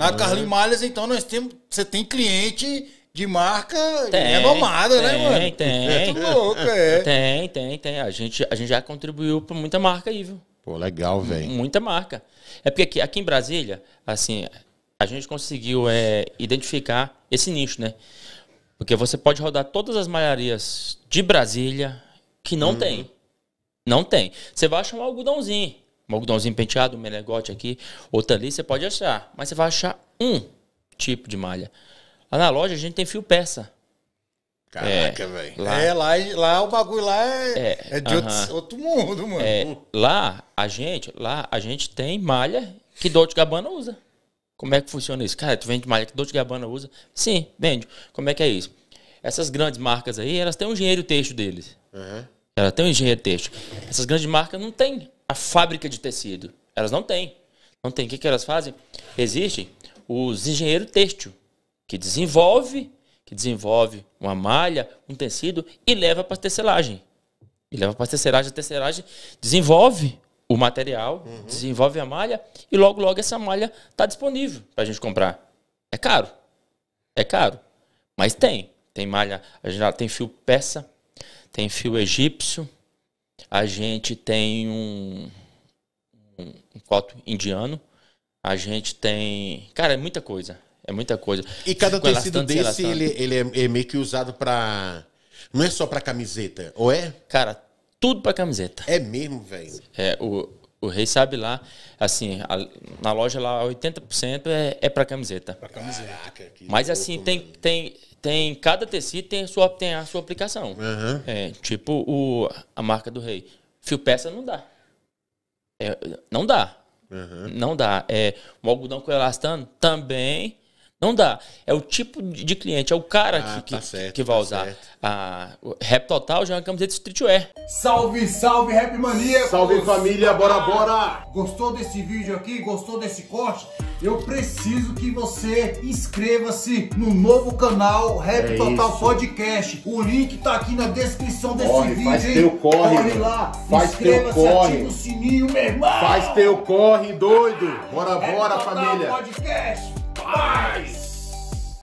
Na Carlinhos é. Malhas, então, nós temos. Você tem cliente de marca tem, renomada, é né, mano? Tem, é tem. Louco, é. Tem, tem, tem. A gente, a gente já contribuiu para muita marca aí, viu? Pô, legal, velho. Muita marca. É porque aqui, aqui em Brasília, assim, a gente conseguiu é, identificar esse nicho, né? Porque você pode rodar todas as malharias de Brasília que não uhum. tem. Não tem. Você vai achar um algodãozinho um algodãozinho penteado, um menegote aqui, outra ali, você pode achar. Mas você vai achar um tipo de malha. Lá na loja a gente tem fio peça. Caraca, é, velho. Lá... É, lá, lá o bagulho lá é, é, é de uh -huh. outro, outro, mundo, mano. É, lá, a gente, lá a gente tem malha que Dolce Gabbana usa. Como é que funciona isso? Cara, tu vende malha que Dolce Gabbana usa? Sim, vende. Como é que é isso? Essas grandes marcas aí, elas têm um engenheiro texto deles. Uhum. Ela tem um engenheiro texto. Essas grandes marcas não têm a fábrica de tecido. Elas não têm. Não tem. O que, que elas fazem? Existem os engenheiros têxtil, que desenvolve, que desenvolve uma malha, um tecido e leva para a tecelagem. E leva para a tecelagem, a tecelagem desenvolve o material, uhum. desenvolve a malha e logo, logo essa malha está disponível para a gente comprar. É caro. É caro. Mas tem. Tem malha, já tem fio peça, tem fio egípcio, a gente tem um, um, coto indiano, a gente tem. Cara, é muita coisa. É muita coisa. E cada tecido desse, ele, ele é, é, meio que usado para Não é só para camiseta, ou é? Cara, tudo para camiseta. É mesmo, velho? É, o, o rei sabe lá, assim, a, na loja lá 80% é, é para camiseta. Para camiseta. Caraca, Mas assim, tem, tem, tem cada tecido tem a sua, tem a sua aplicação. Uhum. É, tipo o, a marca do rei. Fio peça não dá. É, não dá. Uhum. Não dá. É, o algodão com elastano também não dá. É o tipo de cliente, é o cara ah, que, tá que, certo, que, vai tá usar. Certo. A Rap Total já é uma camiseta streetwear. Salve, salve, Rap Mania! Salve, família, bora, bora! Gostou desse vídeo aqui? Gostou desse corte? Eu preciso que você inscreva-se no novo canal Rap é Total isso. Podcast. O link tá aqui na descrição desse corre, vídeo. Faz hein? teu corre, corre lá. Faz teu corre. Ativa o sininho, meu irmão. Faz teu corre, doido. Bora, Rap bora, Total família. Podcast. Spies!